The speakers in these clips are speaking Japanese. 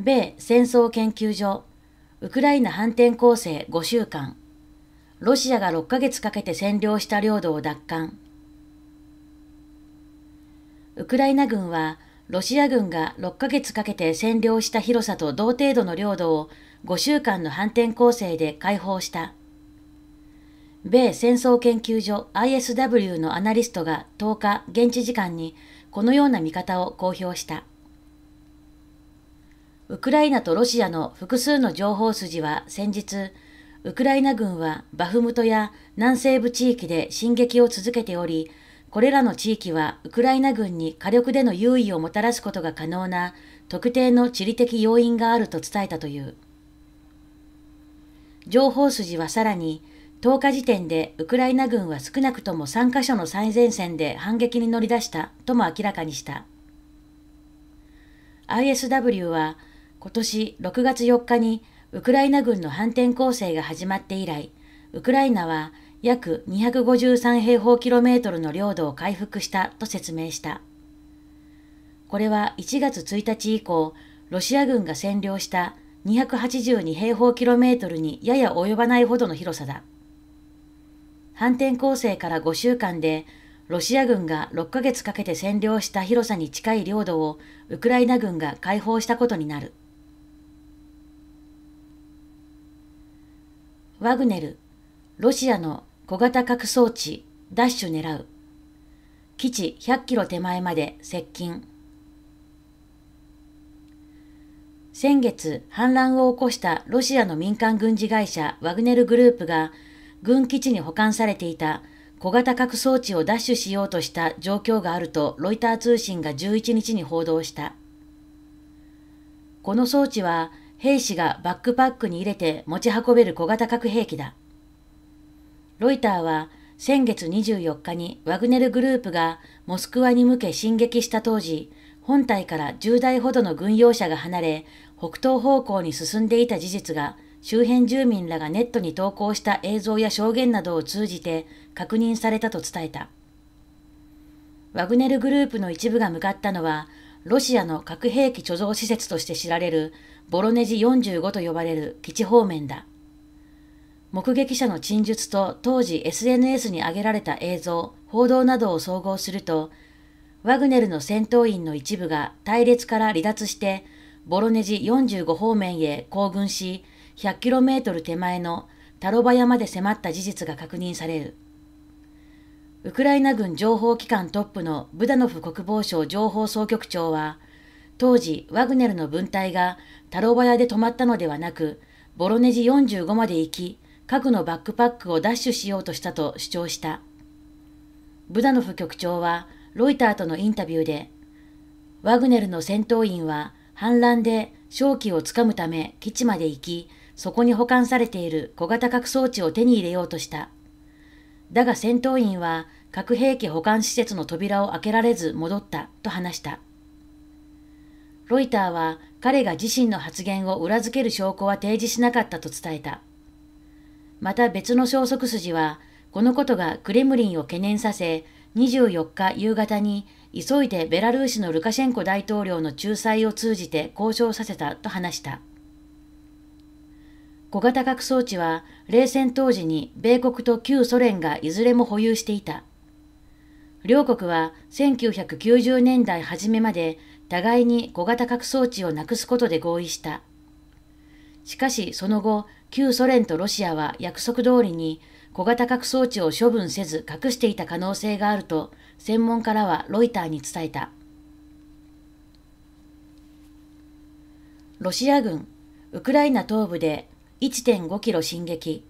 米戦争研究所ウクライナ反転攻勢5週間ロシアが6ヶ月かけて占領した領土を奪還ウクライナ軍はロシア軍が6ヶ月かけて占領した広さと同程度の領土を5週間の反転攻勢で解放した。米戦争研究所 ISW のアナリストが10日現地時間にこのような見方を公表した。ウクライナとロシアの複数の情報筋は先日、ウクライナ軍はバフムトや南西部地域で進撃を続けており、これらの地域はウクライナ軍に火力での優位をもたらすことが可能な特定の地理的要因があると伝えたという。情報筋はさらに、10日時点でウクライナ軍は少なくとも3カ所の最前線で反撃に乗り出したとも明らかにした。ISW は今年6月4日にウクライナ軍の反転攻勢が始まって以来、ウクライナは約253平方キロメートルの領土を回復したと説明した。これは1月1日以降、ロシア軍が占領した282平方キロメートルにやや及ばないほどの広さだ。反転攻勢から5週間で、ロシア軍が6ヶ月かけて占領した広さに近い領土をウクライナ軍が解放したことになる。ワグネル、ロシアの小型核装置、ダッシュ狙う。基地100キロ手前まで接近。先月、反乱を起こしたロシアの民間軍事会社ワグネルグループが、軍基地に保管されていた小型核装置を奪取しようとした状況があるとロイター通信が11日に報道した。この装置は兵士がバックパックに入れて持ち運べる小型核兵器だ。ロイターは先月24日にワグネルグループがモスクワに向け進撃した当時、本体から10台ほどの軍用車が離れ、北東方向に進んでいた事実が、周辺住民らがネットに投稿した映像や証言などを通じて確認されたと伝えた。ワグネルグループの一部が向かったのは、ロシアの核兵器貯蔵施設として知られるボロネジ45と呼ばれる基地方面だ。目撃者の陳述と当時 SNS に上げられた映像、報道などを総合すると、ワグネルの戦闘員の一部が隊列から離脱して、ボロネジ45方面へ行軍し、100km 手前のタロバ山で迫った事実が確認される。ウクライナ軍情報機関トップのブダノフ国防省情報総局長は、当時ワグネルの分隊がタロバヤで止まったのではなく、ボロネジ45まで行き、核のバックパックを奪取しようとしたと主張した。ブダノフ局長はロイターとのインタビューで、ワグネルの戦闘員は反乱で勝機をつかむため基地まで行き、そこに保管されている小型核装置を手に入れようとした。だが戦闘員は核兵器保管施設の扉を開けられず戻ったと話した。ロイターは彼が自身の発言を裏付ける証拠は提示しなかったと伝えた。また別の消息筋は、このことがクレムリンを懸念させ、24日夕方に急いでベラルーシのルカシェンコ大統領の仲裁を通じて交渉させたと話した。小型核装置は冷戦当時に米国と旧ソ連がいずれも保有していた。両国は1990年代初めまで互いに小型核装置をなくすことで合意した。しかしその後、旧ソ連とロシアは約束通りに小型核装置を処分せず隠していた可能性があると専門家らはロイターに伝えた。ロシア軍、ウクライナ東部で1.5キロ進撃、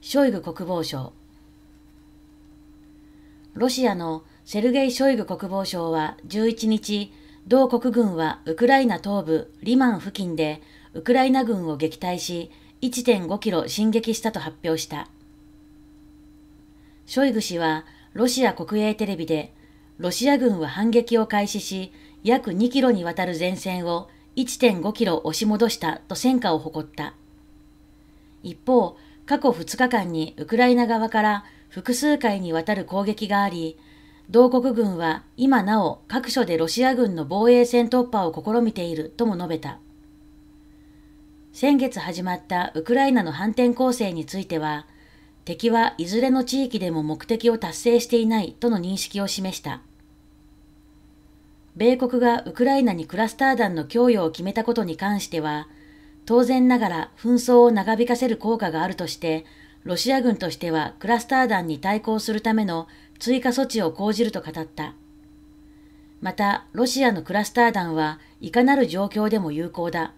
ショイグ国防省。ロシアのセルゲイ・ショイグ国防相は11日、同国軍はウクライナ東部リマン付近でウクライナ軍を撃退し、1.5キロ進撃したと発表した。ショイグ氏はロシア国営テレビで、ロシア軍は反撃を開始し、約2キロにわたる前線を1.5キロ押し戻したと戦果を誇った。一方、過去2日間にウクライナ側から複数回にわたる攻撃があり、同国軍は今なお各所でロシア軍の防衛線突破を試みているとも述べた。先月始まったウクライナの反転攻勢については、敵はいずれの地域でも目的を達成していないとの認識を示した。米国がウクライナにクラスター弾の供与を決めたことに関しては、当然ながら紛争を長引かせる効果があるとして、ロシア軍としてはクラスター弾に対抗するための追加措置を講じると語った。また、ロシアのクラスター弾はいかなる状況でも有効だ。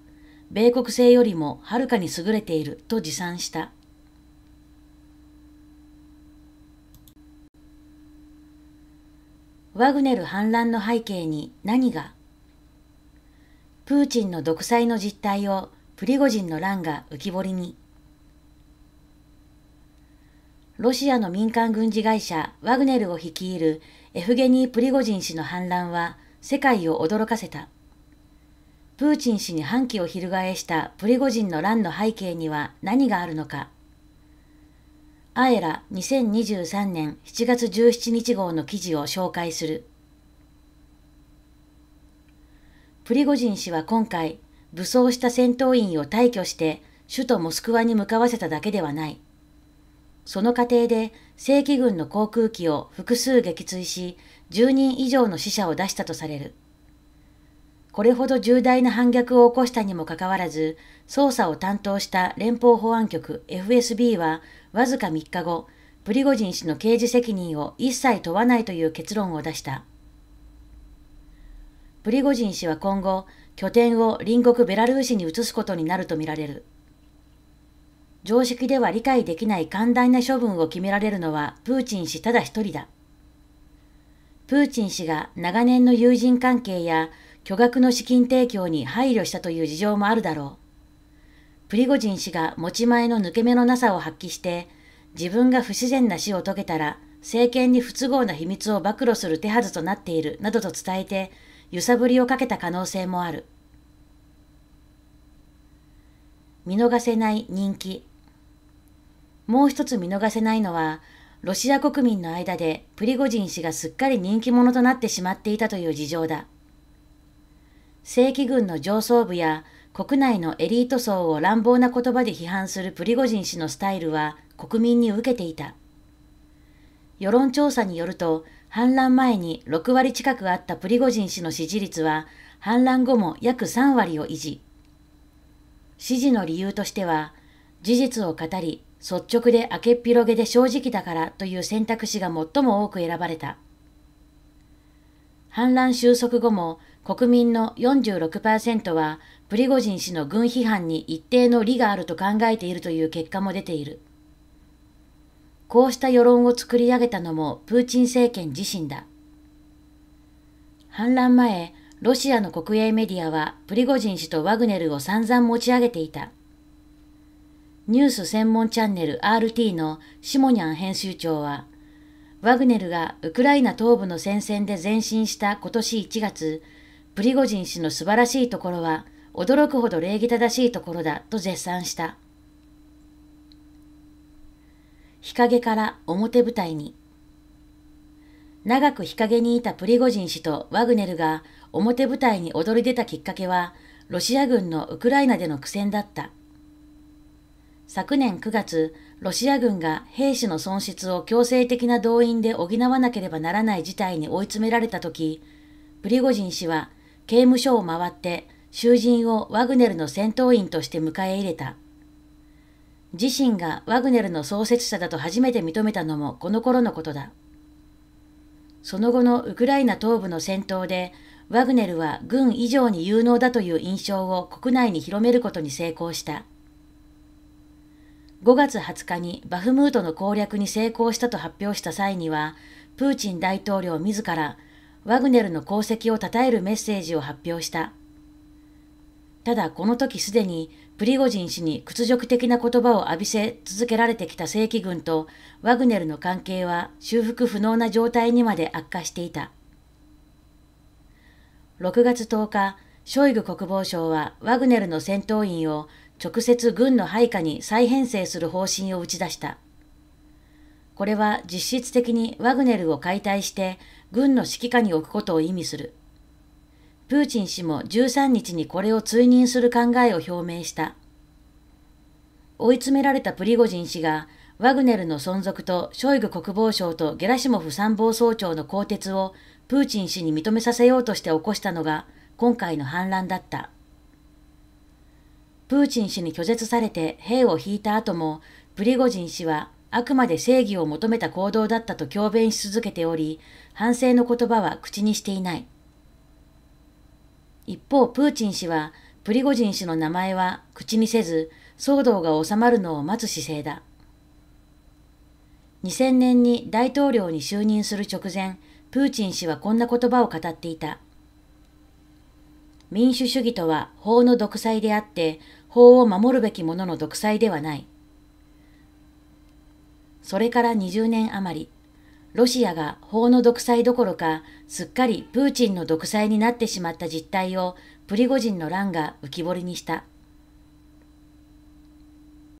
米国製よりもはるかに優れていると持参した。ワグネル反乱の背景に何がプーチンの独裁の実態をプリゴジンの乱が浮き彫りに。ロシアの民間軍事会社ワグネルを率いるエフゲニー・プリゴジン氏の反乱は世界を驚かせた。プーチン氏に反旗を翻したプリゴジンの乱の背景には何があるのか。アエラ2023年7月17日号の記事を紹介する。プリゴジン氏は今回、武装した戦闘員を退去して首都モスクワに向かわせただけではない。その過程で正規軍の航空機を複数撃墜し、10人以上の死者を出したとされる。これほど重大な反逆を起こしたにもかかわらず、捜査を担当した連邦保安局 FSB は、わずか3日後、プリゴジン氏の刑事責任を一切問わないという結論を出した。プリゴジン氏は今後、拠点を隣国ベラルーシに移すことになるとみられる。常識では理解できない寛大な処分を決められるのはプーチン氏ただ一人だ。プーチン氏が長年の友人関係や巨額の資金提供に配慮したという事情もあるだろう。プリゴジン氏が持ち前の抜け目のなさを発揮して、自分が不自然な死を遂げたら、政権に不都合な秘密を暴露する手はずとなっているなどと伝えて、揺さぶりをかけた可能性もある。見逃せない人気。もう一つ見逃せないのは、ロシア国民の間でプリゴジン氏がすっかり人気者となってしまっていたという事情だ。正規軍の上層部や国内のエリート層を乱暴な言葉で批判するプリゴジン氏のスタイルは国民に受けていた。世論調査によると、反乱前に6割近くあったプリゴジン氏の支持率は、反乱後も約3割を維持。支持の理由としては、事実を語り、率直で明けっぴろげで正直だからという選択肢が最も多く選ばれた。反乱収束後も国民の46%はプリゴジン氏の軍批判に一定の利があると考えているという結果も出ている。こうした世論を作り上げたのもプーチン政権自身だ。反乱前、ロシアの国営メディアはプリゴジン氏とワグネルを散々持ち上げていた。ニュース専門チャンネル RT のシモニャン編集長は、ワグネルがウクライナ東部の戦線で前進した今年1月、プリゴジン氏の素晴らしいところは驚くほど礼儀正しいところだと絶賛した。日陰から表舞台に。長く日陰にいたプリゴジン氏とワグネルが表舞台に躍り出たきっかけは、ロシア軍のウクライナでの苦戦だった。昨年9月、ロシア軍が兵士の損失を強制的な動員で補わなければならない事態に追い詰められたとき、プリゴジン氏は刑務所を回って囚人をワグネルの戦闘員として迎え入れた。自身がワグネルの創設者だと初めて認めたのもこの頃のことだ。その後のウクライナ東部の戦闘で、ワグネルは軍以上に有能だという印象を国内に広めることに成功した。5月20日にバフムートの攻略に成功したと発表した際には、プーチン大統領自らワグネルの功績を称えるメッセージを発表した。ただこの時すでにプリゴジン氏に屈辱的な言葉を浴びせ続けられてきた正規軍とワグネルの関係は修復不能な状態にまで悪化していた。6月10日、ショイグ国防相はワグネルの戦闘員を直接軍の配下に再編成する方針を打ち出した。これは実質的にワグネルを解体して軍の指揮下に置くことを意味する。プーチン氏も13日にこれを追認する考えを表明した。追い詰められたプリゴジン氏が、ワグネルの存続とショイグ国防省とゲラシモフ参謀総長の更迭をプーチン氏に認めさせようとして起こしたのが今回の反乱だった。プーチン氏に拒絶されて兵を引いた後も、プリゴジン氏はあくまで正義を求めた行動だったと強弁し続けており、反省の言葉は口にしていない。一方、プーチン氏は、プリゴジン氏の名前は口にせず、騒動が収まるのを待つ姿勢だ。2000年に大統領に就任する直前、プーチン氏はこんな言葉を語っていた。民主主義とは法の独裁であって、法を守るべきものの独裁ではない。それから20年余り、ロシアが法の独裁どころか、すっかりプーチンの独裁になってしまった実態をプリゴジンの乱が浮き彫りにした。